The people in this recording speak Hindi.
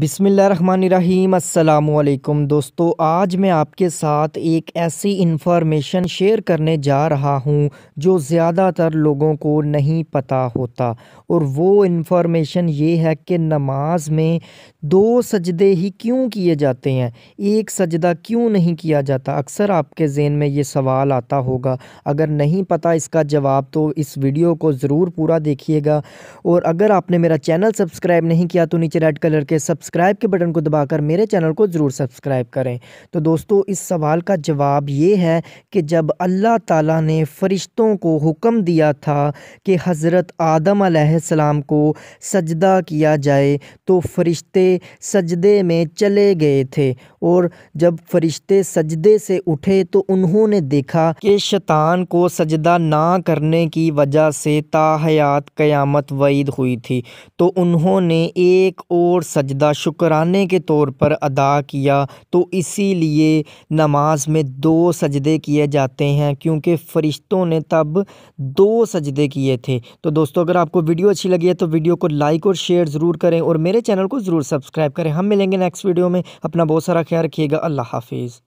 बिसमीम् अल्लाम दोस्तों आज मैं आपके साथ एक ऐसी इन्फॉर्मेशन शेयर करने जा रहा हूँ जो ज़्यादातर लोगों को नहीं पता होता और वो इन्फॉर्मेशन ये है कि नमाज में दो सजदे ही क्यों किए जाते हैं एक सजदा क्यों नहीं किया जाता अक्सर आपके जेन में ये सवाल आता होगा अगर नहीं पता इसका जवाब तो इस वीडियो को ज़रूर पूरा देखिएगा और अगर आपने मेरा चैनल सब्सक्राइब नहीं किया तो नीचे रेड कलर के सब सब्सक्राइब के बटन को दबाकर मेरे चैनल को ज़रूर सब्सक्राइब करें तो दोस्तों इस सवाल का जवाब ये है कि जब अल्लाह ताला ने फ़रिश्तों को हुक्म दिया था कि हज़रत आदम आसमाम को सजदा किया जाए तो फ़रिश्ते सजदे में चले गए थे और जब फ़रिश्ते सजदे से उठे तो उन्होंने देखा कि शैतान को सजदा ना करने की वजह से ताहयात क़यामत वईद हुई थी तो उन्होंने एक और सजदा अदा शुक्राने के तौर पर अदा किया तो इसीलिए नमाज में दो सजदे किए जाते हैं क्योंकि फ़रिश्तों ने तब दो सजदे किए थे तो दोस्तों अगर आपको वीडियो अच्छी लगी है तो वीडियो को लाइक और शेयर ज़रूर करें और मेरे चैनल को ज़रूर सब्सक्राइब करें हम मिलेंगे नेक्स्ट वीडियो में अपना बहुत सारा ख्याल रखिएगा अल्लाह हाफिज़